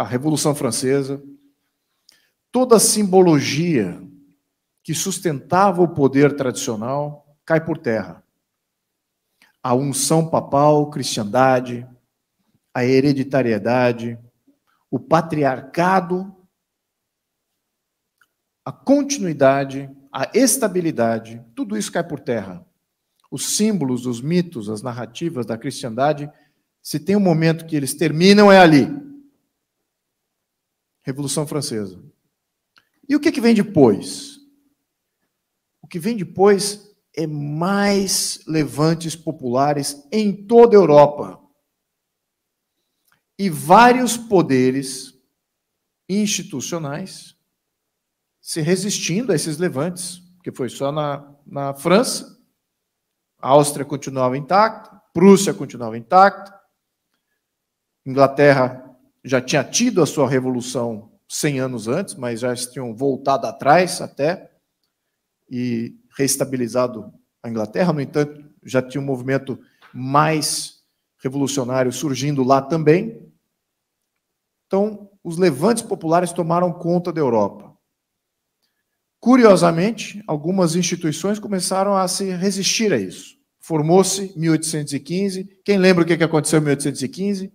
a Revolução Francesa, toda a simbologia que sustentava o poder tradicional cai por terra. A unção papal, cristandade, a hereditariedade, o patriarcado, a continuidade, a estabilidade, tudo isso cai por terra. Os símbolos, os mitos, as narrativas da cristandade, se tem um momento que eles terminam, é ali. Revolução Francesa. E o que, é que vem depois? O que vem depois é mais levantes populares em toda a Europa. E vários poderes institucionais se resistindo a esses levantes, porque foi só na, na França, a Áustria continuava intacta, Prússia continuava intacta, Inglaterra já tinha tido a sua revolução 100 anos antes, mas já se tinham voltado atrás até e restabilizado a Inglaterra. No entanto, já tinha um movimento mais revolucionário surgindo lá também. Então, os levantes populares tomaram conta da Europa. Curiosamente, algumas instituições começaram a se resistir a isso. Formou-se 1815. Quem lembra o que aconteceu em 1815?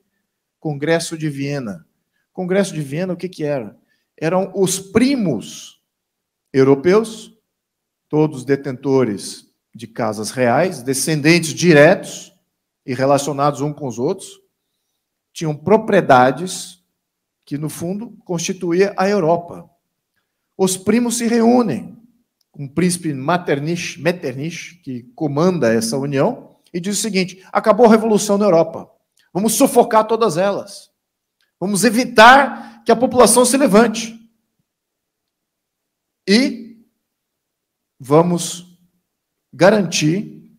Congresso de Viena. Congresso de Viena, o que, que era? Eram os primos europeus, todos detentores de casas reais, descendentes diretos e relacionados uns com os outros, tinham propriedades que, no fundo, constituía a Europa. Os primos se reúnem com um o príncipe Metternich, que comanda essa união, e diz o seguinte: acabou a revolução na Europa. Vamos sufocar todas elas. Vamos evitar que a população se levante. E vamos garantir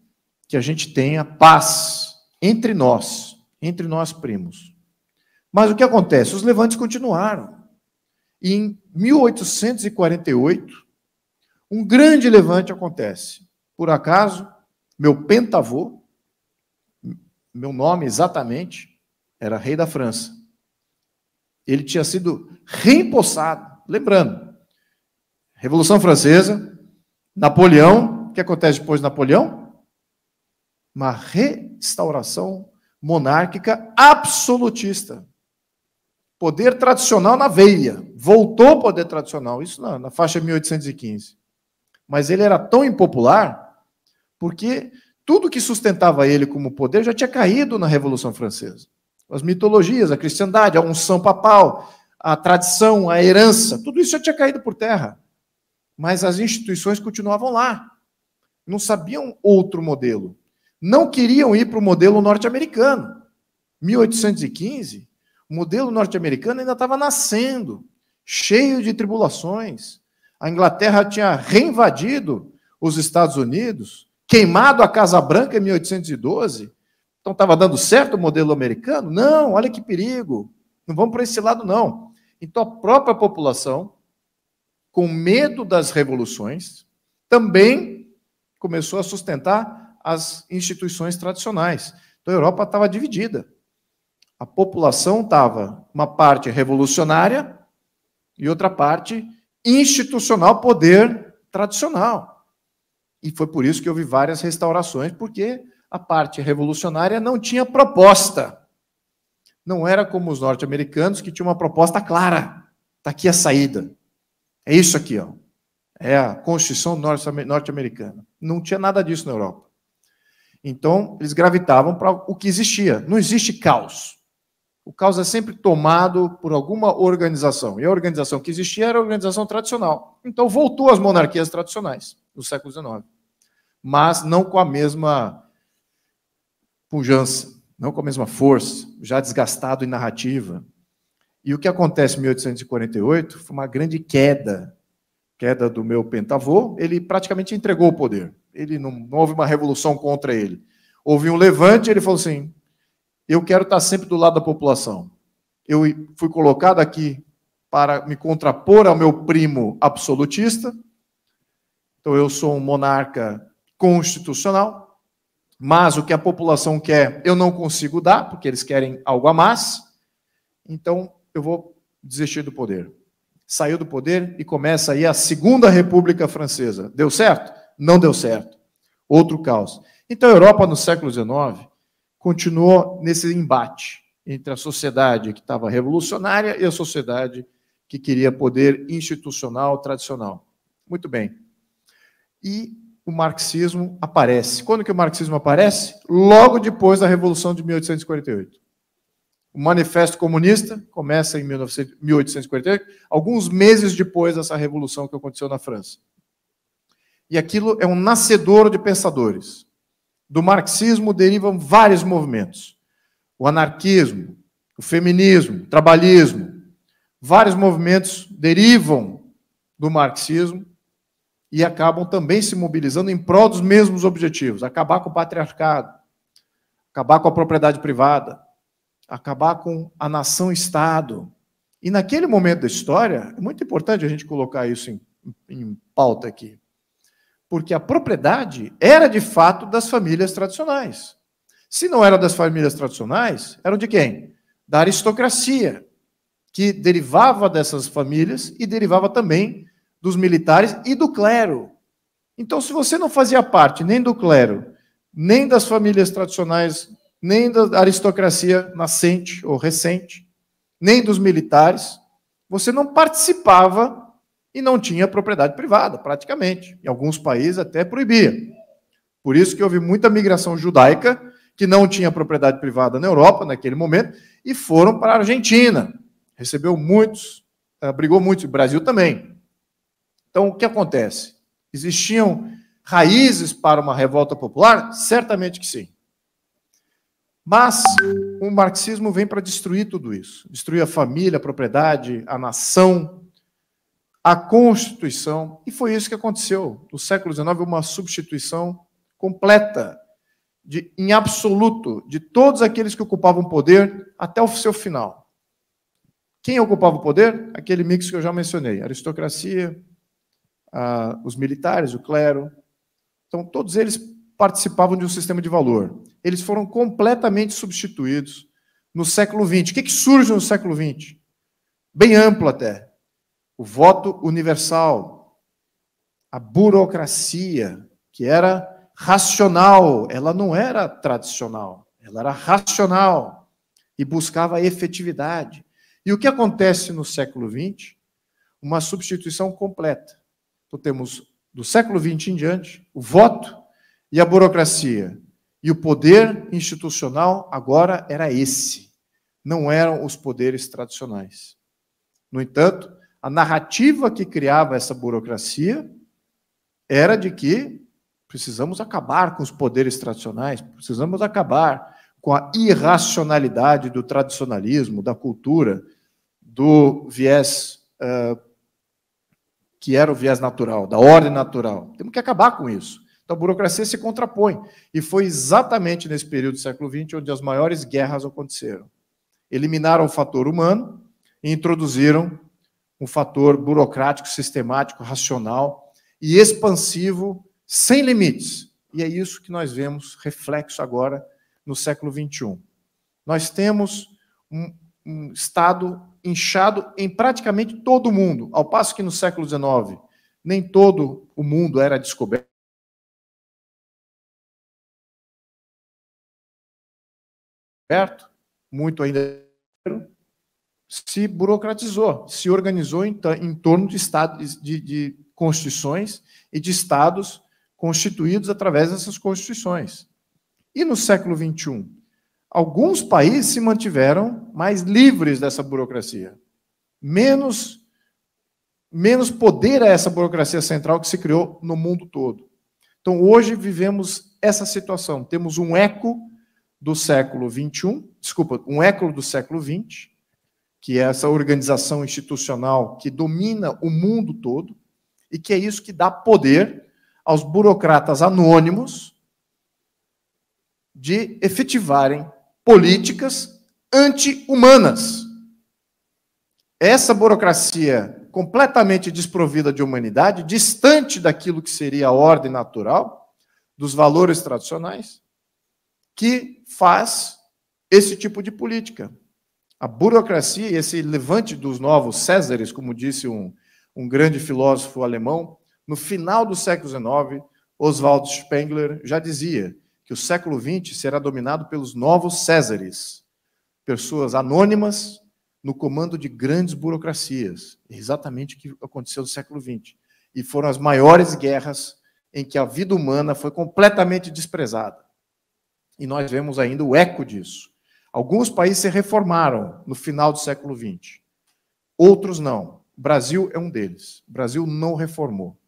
que a gente tenha paz entre nós, entre nós primos. Mas o que acontece? Os levantes continuaram. E em 1848, um grande levante acontece. Por acaso, meu pentavô, meu nome exatamente era rei da França. Ele tinha sido reempossado. Lembrando, Revolução Francesa, Napoleão, o que acontece depois de Napoleão? Uma restauração monárquica absolutista. Poder tradicional na veia. Voltou o poder tradicional, isso na, na faixa 1815. Mas ele era tão impopular porque tudo que sustentava ele como poder já tinha caído na Revolução Francesa. As mitologias, a cristandade, a unção papal, a tradição, a herança, tudo isso já tinha caído por terra. Mas as instituições continuavam lá. Não sabiam outro modelo. Não queriam ir para o modelo norte-americano. 1815, o modelo norte-americano ainda estava nascendo, cheio de tribulações. A Inglaterra tinha reinvadido os Estados Unidos queimado a Casa Branca em 1812? Então estava dando certo o modelo americano? Não, olha que perigo. Não vamos para esse lado, não. Então a própria população, com medo das revoluções, também começou a sustentar as instituições tradicionais. Então a Europa estava dividida. A população estava uma parte revolucionária e outra parte institucional, poder tradicional. E foi por isso que houve várias restaurações, porque a parte revolucionária não tinha proposta. Não era como os norte-americanos que tinham uma proposta clara. Está aqui a saída. É isso aqui, ó. É a Constituição norte-americana. Não tinha nada disso na Europa. Então, eles gravitavam para o que existia. Não existe caos. O caos é sempre tomado por alguma organização. E a organização que existia era a organização tradicional. Então, voltou às monarquias tradicionais no século XIX mas não com a mesma pujança, não com a mesma força, já desgastado em narrativa. E o que acontece em 1848 foi uma grande queda, queda do meu pentavô, ele praticamente entregou o poder. Ele não, não houve uma revolução contra ele. Houve um levante, ele falou assim: "Eu quero estar sempre do lado da população. Eu fui colocado aqui para me contrapor ao meu primo absolutista. Então eu sou um monarca constitucional, mas o que a população quer eu não consigo dar, porque eles querem algo a mais, então eu vou desistir do poder. Saiu do poder e começa aí a Segunda República Francesa. Deu certo? Não deu certo. Outro caos. Então a Europa, no século XIX, continuou nesse embate entre a sociedade que estava revolucionária e a sociedade que queria poder institucional tradicional. Muito bem. E o marxismo aparece. Quando que o marxismo aparece? Logo depois da Revolução de 1848. O Manifesto Comunista começa em 1848, alguns meses depois dessa revolução que aconteceu na França. E aquilo é um nascedor de pensadores. Do marxismo derivam vários movimentos: o anarquismo, o feminismo, o trabalhismo. Vários movimentos derivam do marxismo e acabam também se mobilizando em prol dos mesmos objetivos: acabar com o patriarcado, acabar com a propriedade privada, acabar com a nação-estado. E naquele momento da história, é muito importante a gente colocar isso em, em pauta aqui, porque a propriedade era de fato das famílias tradicionais. Se não era das famílias tradicionais, eram de quem? Da aristocracia, que derivava dessas famílias e derivava também dos militares e do clero. Então, se você não fazia parte nem do clero, nem das famílias tradicionais, nem da aristocracia nascente ou recente, nem dos militares, você não participava e não tinha propriedade privada, praticamente. Em alguns países até proibia. Por isso que houve muita migração judaica que não tinha propriedade privada na Europa naquele momento e foram para a Argentina. Recebeu muitos, eh, brigou muito, o Brasil também. Então, o que acontece? Existiam raízes para uma revolta popular? Certamente que sim. Mas o marxismo vem para destruir tudo isso destruir a família, a propriedade, a nação, a Constituição. E foi isso que aconteceu. No século XIX, uma substituição completa, de, em absoluto, de todos aqueles que ocupavam o poder até o seu final. Quem ocupava o poder? Aquele mix que eu já mencionei: aristocracia, ah, os militares, o clero. Então, todos eles participavam de um sistema de valor. Eles foram completamente substituídos no século XX. O que, que surge no século XX? Bem amplo até. O voto universal, a burocracia, que era racional, ela não era tradicional, ela era racional e buscava efetividade. E o que acontece no século XX? Uma substituição completa. Então temos do século XX em diante o voto e a burocracia. E o poder institucional agora era esse, não eram os poderes tradicionais. No entanto, a narrativa que criava essa burocracia era de que precisamos acabar com os poderes tradicionais, precisamos acabar com a irracionalidade do tradicionalismo, da cultura, do viés uh, que era o viés natural, da ordem natural. Temos que acabar com isso. Então a burocracia se contrapõe. E foi exatamente nesse período do século XX onde as maiores guerras aconteceram. Eliminaram o fator humano e introduziram um fator burocrático, sistemático, racional e expansivo, sem limites. E é isso que nós vemos reflexo agora no século XXI. Nós temos um, um estado inchado em praticamente todo o mundo, ao passo que no século XIX nem todo o mundo era descoberto. Certo? Muito ainda se burocratizou, se organizou em, em torno de estados, de, de constituições e de estados constituídos através dessas constituições. E no século XXI? alguns países se mantiveram mais livres dessa burocracia, menos menos poder a essa burocracia central que se criou no mundo todo. Então hoje vivemos essa situação, temos um eco do século 21, desculpa, um eco do século 20, que é essa organização institucional que domina o mundo todo e que é isso que dá poder aos burocratas anônimos de efetivarem políticas anti-humanas. Essa burocracia completamente desprovida de humanidade, distante daquilo que seria a ordem natural, dos valores tradicionais, que faz esse tipo de política. A burocracia, e esse levante dos novos Césares, como disse um, um grande filósofo alemão, no final do século XIX, Oswald Spengler já dizia que o século XX será dominado pelos novos Césares, pessoas anônimas no comando de grandes burocracias. É exatamente o que aconteceu no século XX. E foram as maiores guerras em que a vida humana foi completamente desprezada. E nós vemos ainda o eco disso. Alguns países se reformaram no final do século XX, outros não. O Brasil é um deles. O Brasil não reformou.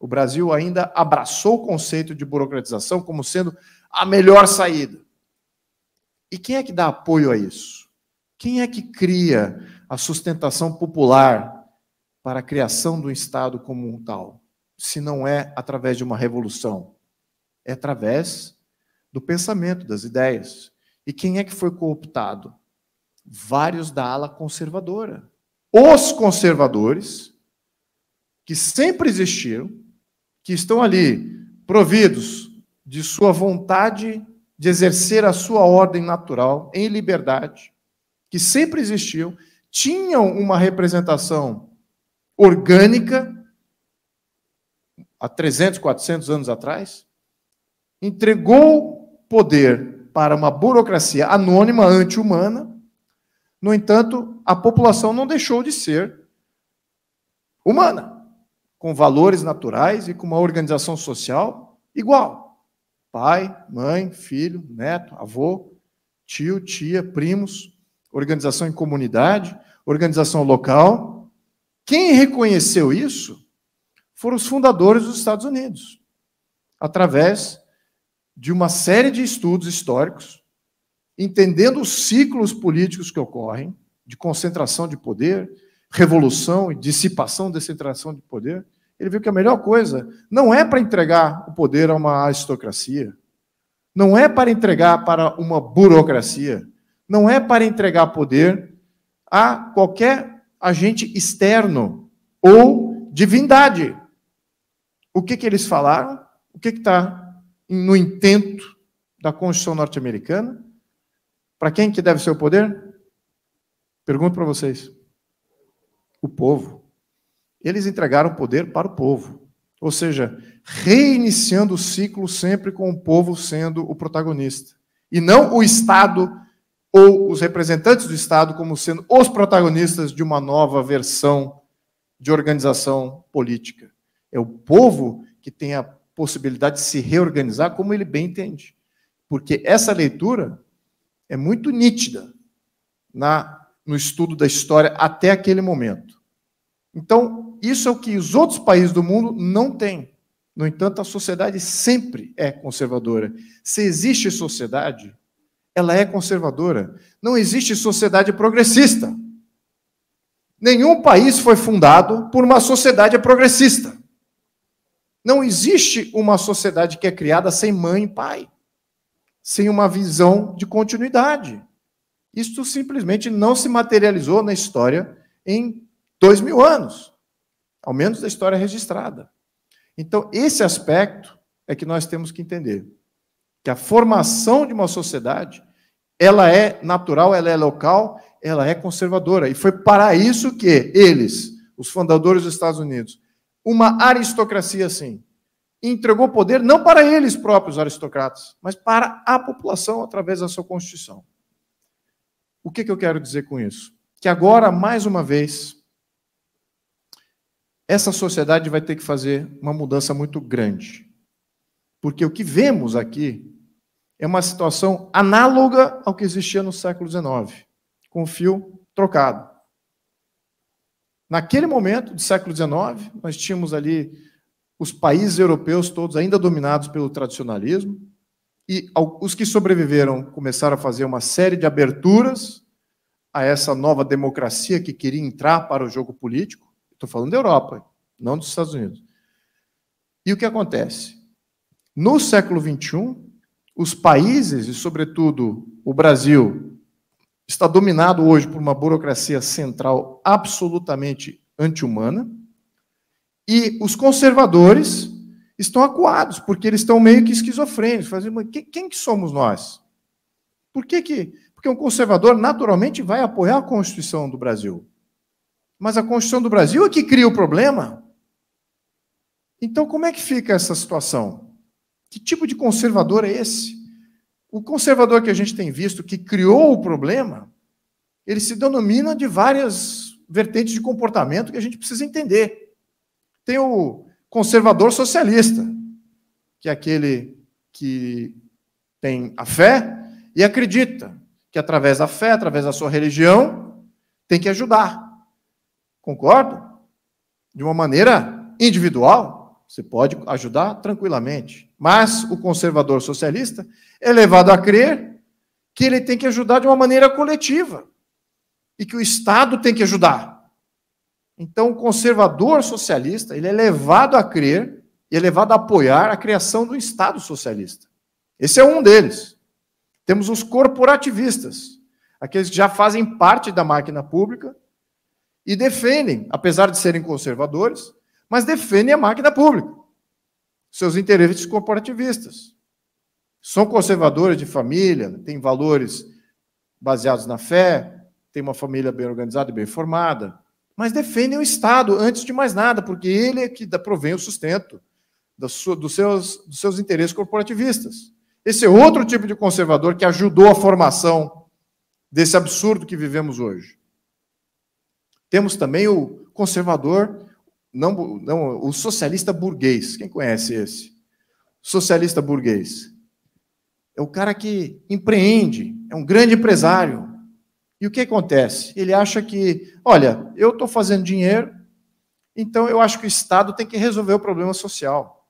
O Brasil ainda abraçou o conceito de burocratização como sendo a melhor saída. E quem é que dá apoio a isso? Quem é que cria a sustentação popular para a criação do Estado como um tal? Se não é através de uma revolução, é através do pensamento, das ideias. E quem é que foi cooptado? Vários da ala conservadora. Os conservadores, que sempre existiram, que estão ali providos de sua vontade de exercer a sua ordem natural em liberdade, que sempre existiu, tinham uma representação orgânica há 300, 400 anos atrás, entregou poder para uma burocracia anônima, anti-humana. No entanto, a população não deixou de ser humana com valores naturais e com uma organização social igual. Pai, mãe, filho, neto, avô, tio, tia, primos, organização em comunidade, organização local. Quem reconheceu isso foram os fundadores dos Estados Unidos, através de uma série de estudos históricos, entendendo os ciclos políticos que ocorrem, de concentração de poder, revolução e dissipação, descentralização de poder, ele viu que a melhor coisa não é para entregar o poder a uma aristocracia, não é para entregar para uma burocracia, não é para entregar poder a qualquer agente externo ou divindade. O que, que eles falaram? O que está no intento da Constituição norte-americana? Para quem que deve ser o poder? Pergunto para vocês o povo. Eles entregaram poder para o povo. Ou seja, reiniciando o ciclo sempre com o povo sendo o protagonista. E não o Estado ou os representantes do Estado como sendo os protagonistas de uma nova versão de organização política. É o povo que tem a possibilidade de se reorganizar como ele bem entende. Porque essa leitura é muito nítida na no estudo da história até aquele momento. Então, isso é o que os outros países do mundo não têm. No entanto, a sociedade sempre é conservadora. Se existe sociedade, ela é conservadora. Não existe sociedade progressista. Nenhum país foi fundado por uma sociedade progressista. Não existe uma sociedade que é criada sem mãe e pai, sem uma visão de continuidade. Isto simplesmente não se materializou na história em dois mil anos, ao menos da história registrada. Então, esse aspecto é que nós temos que entender. Que a formação de uma sociedade, ela é natural, ela é local, ela é conservadora. E foi para isso que eles, os fundadores dos Estados Unidos, uma aristocracia assim, entregou poder não para eles próprios, aristocratas, mas para a população através da sua Constituição. O que, que eu quero dizer com isso? Que agora, mais uma vez, essa sociedade vai ter que fazer uma mudança muito grande. Porque o que vemos aqui é uma situação análoga ao que existia no século XIX, com o fio trocado. Naquele momento do século XIX, nós tínhamos ali os países europeus todos ainda dominados pelo tradicionalismo, e os que sobreviveram começaram a fazer uma série de aberturas a essa nova democracia que queria entrar para o jogo político. Estou falando da Europa, não dos Estados Unidos. E o que acontece? No século XXI, os países, e sobretudo o Brasil, está dominado hoje por uma burocracia central absolutamente anti-humana, e os conservadores estão acuados, porque eles estão meio que esquizofrênicos. Fazendo, quem, quem que somos nós? Por que, que Porque um conservador naturalmente vai apoiar a Constituição do Brasil. Mas a Constituição do Brasil é que cria o problema. Então, como é que fica essa situação? Que tipo de conservador é esse? O conservador que a gente tem visto, que criou o problema, ele se denomina de várias vertentes de comportamento que a gente precisa entender. Tem o conservador socialista, que é aquele que tem a fé e acredita que através da fé, através da sua religião, tem que ajudar. Concordo? De uma maneira individual, você pode ajudar tranquilamente. Mas o conservador socialista é levado a crer que ele tem que ajudar de uma maneira coletiva e que o Estado tem que ajudar. Então, o conservador socialista ele é levado a crer e é levado a apoiar a criação do Estado socialista. Esse é um deles. Temos os corporativistas, aqueles que já fazem parte da máquina pública e defendem, apesar de serem conservadores, mas defendem a máquina pública, seus interesses corporativistas. São conservadores de família, têm valores baseados na fé, têm uma família bem organizada e bem formada, mas defendem o Estado antes de mais nada, porque ele é que provém o sustento dos seus, dos seus interesses corporativistas. Esse é outro tipo de conservador que ajudou a formação desse absurdo que vivemos hoje. Temos também o conservador, não, não o socialista burguês. Quem conhece esse? Socialista burguês. É o cara que empreende, é um grande empresário, e o que acontece? Ele acha que, olha, eu estou fazendo dinheiro, então eu acho que o Estado tem que resolver o problema social.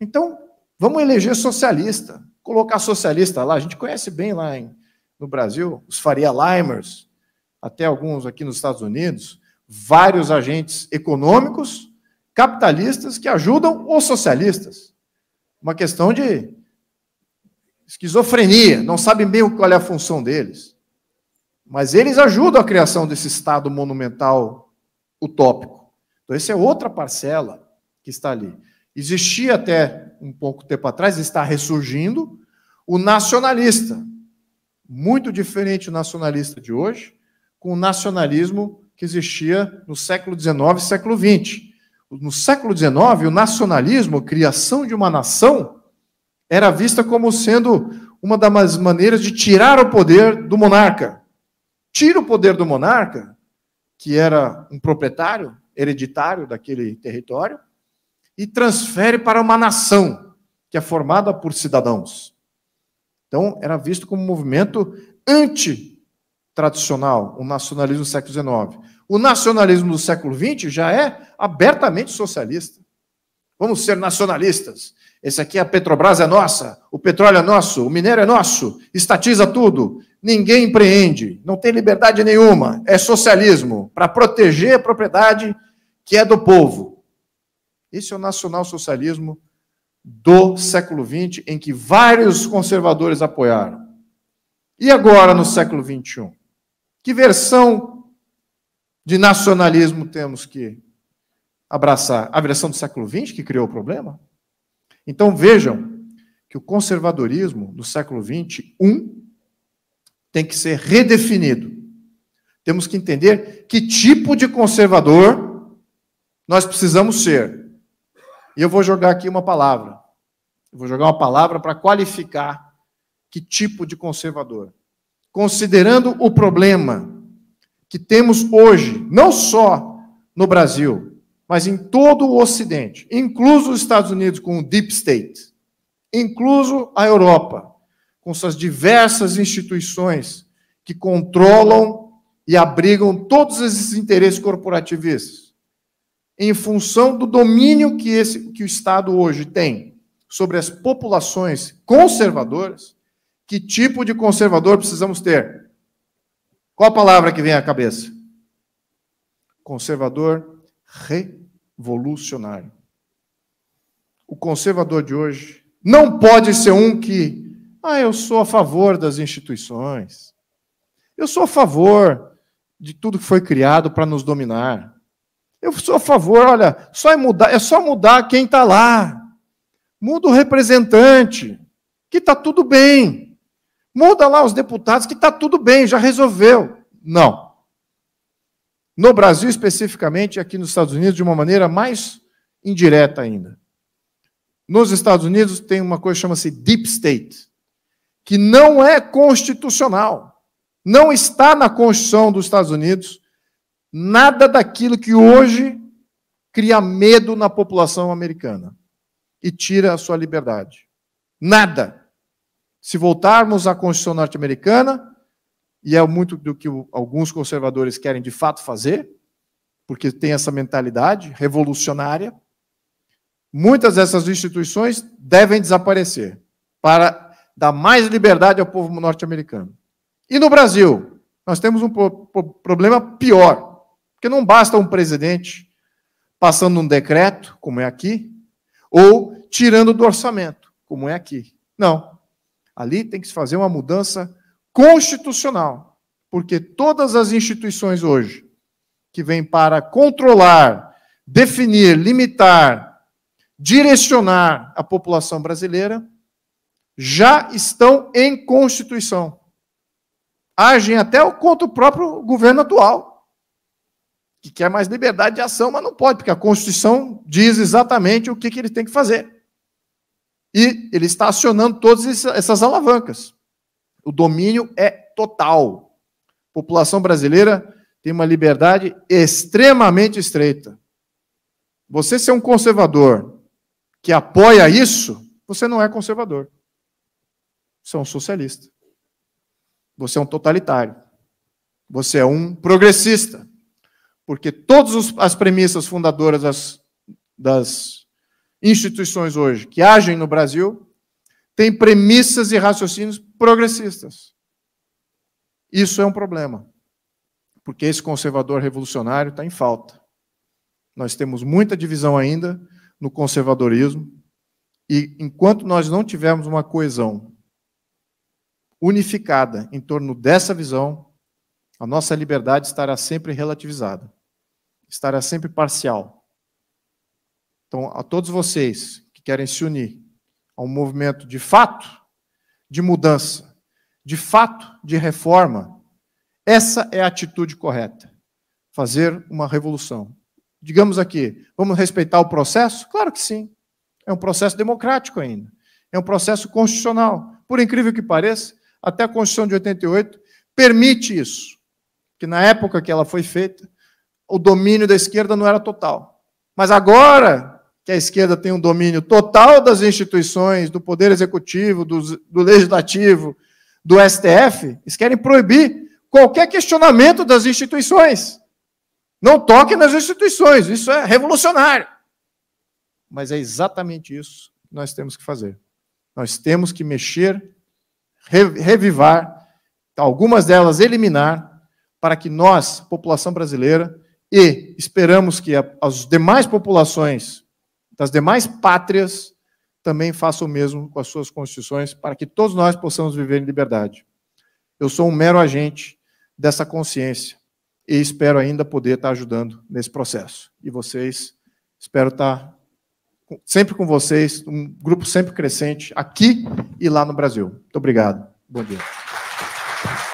Então, vamos eleger socialista, colocar socialista lá. A gente conhece bem lá em, no Brasil, os Faria Limers, até alguns aqui nos Estados Unidos, vários agentes econômicos, capitalistas, que ajudam os socialistas. Uma questão de esquizofrenia, não sabem bem qual é a função deles. Mas eles ajudam a criação desse Estado monumental utópico. Então, essa é outra parcela que está ali. Existia até um pouco tempo atrás, está ressurgindo, o nacionalista. Muito diferente o nacionalista de hoje, com o nacionalismo que existia no século XIX e século XX. No século XIX, o nacionalismo, a criação de uma nação, era vista como sendo uma das maneiras de tirar o poder do monarca tira o poder do monarca, que era um proprietário hereditário daquele território, e transfere para uma nação, que é formada por cidadãos. Então, era visto como um movimento antitradicional, o nacionalismo do século XIX. O nacionalismo do século XX já é abertamente socialista. Vamos ser nacionalistas. Esse aqui, é a Petrobras é nossa, o petróleo é nosso, o minério é nosso, estatiza tudo, ninguém empreende, não tem liberdade nenhuma, é socialismo, para proteger a propriedade que é do povo. Esse é o nacionalsocialismo do século XX, em que vários conservadores apoiaram. E agora, no século XXI? Que versão de nacionalismo temos que abraçar? A versão do século XX que criou o problema? Então vejam que o conservadorismo do século XXI tem que ser redefinido. Temos que entender que tipo de conservador nós precisamos ser. E eu vou jogar aqui uma palavra. Eu vou jogar uma palavra para qualificar que tipo de conservador. Considerando o problema que temos hoje, não só no Brasil, mas em todo o Ocidente, incluso os Estados Unidos com o Deep State, incluso a Europa, com suas diversas instituições que controlam e abrigam todos esses interesses corporativistas, em função do domínio que, esse, que o Estado hoje tem sobre as populações conservadoras, que tipo de conservador precisamos ter? Qual a palavra que vem à cabeça? Conservador revolucionário. O conservador de hoje não pode ser um que ah, eu sou a favor das instituições. Eu sou a favor de tudo que foi criado para nos dominar. Eu sou a favor, olha, só é, mudar, é só mudar quem está lá. Muda o representante, que está tudo bem. Muda lá os deputados, que está tudo bem, já resolveu. Não. No Brasil, especificamente, e aqui nos Estados Unidos, de uma maneira mais indireta ainda. Nos Estados Unidos tem uma coisa que chama-se deep state que não é constitucional. Não está na Constituição dos Estados Unidos nada daquilo que hoje cria medo na população americana e tira a sua liberdade. Nada. Se voltarmos à Constituição norte-americana, e é muito do que alguns conservadores querem de fato fazer, porque tem essa mentalidade revolucionária, muitas dessas instituições devem desaparecer para dar mais liberdade ao povo norte-americano. E no Brasil, nós temos um problema pior, porque não basta um presidente passando um decreto, como é aqui, ou tirando do orçamento, como é aqui. Não. Ali tem que se fazer uma mudança constitucional, porque todas as instituições hoje que vêm para controlar, definir, limitar, direcionar a população brasileira já estão em constituição. Agem até contra o próprio governo atual, que quer mais liberdade de ação, mas não pode, porque a Constituição diz exatamente o que, que ele tem que fazer. E ele está acionando todas essas alavancas. O domínio é total. A população brasileira tem uma liberdade extremamente estreita. Você ser um conservador que apoia isso, você não é conservador. Você é um socialista. Você é um totalitário. Você é um progressista. Porque todas as premissas fundadoras das, das instituições hoje que agem no Brasil têm premissas e raciocínios progressistas. Isso é um problema. Porque esse conservador revolucionário está em falta. Nós temos muita divisão ainda no conservadorismo. E enquanto nós não tivermos uma coesão unificada em torno dessa visão, a nossa liberdade estará sempre relativizada, estará sempre parcial. Então, a todos vocês que querem se unir a um movimento de fato de mudança, de fato de reforma, essa é a atitude correta. Fazer uma revolução. Digamos aqui, vamos respeitar o processo? Claro que sim. É um processo democrático ainda. É um processo constitucional. Por incrível que pareça, até a Constituição de 88, permite isso. Que na época que ela foi feita, o domínio da esquerda não era total. Mas agora que a esquerda tem um domínio total das instituições, do Poder Executivo, do, do Legislativo, do STF, eles querem proibir qualquer questionamento das instituições. Não toque nas instituições, isso é revolucionário. Mas é exatamente isso que nós temos que fazer. Nós temos que mexer revivar, algumas delas eliminar, para que nós, população brasileira, e esperamos que as demais populações das demais pátrias também façam o mesmo com as suas constituições, para que todos nós possamos viver em liberdade. Eu sou um mero agente dessa consciência e espero ainda poder estar ajudando nesse processo. E vocês, espero estar sempre com vocês, um grupo sempre crescente, aqui e lá no Brasil. Muito obrigado. Bom dia.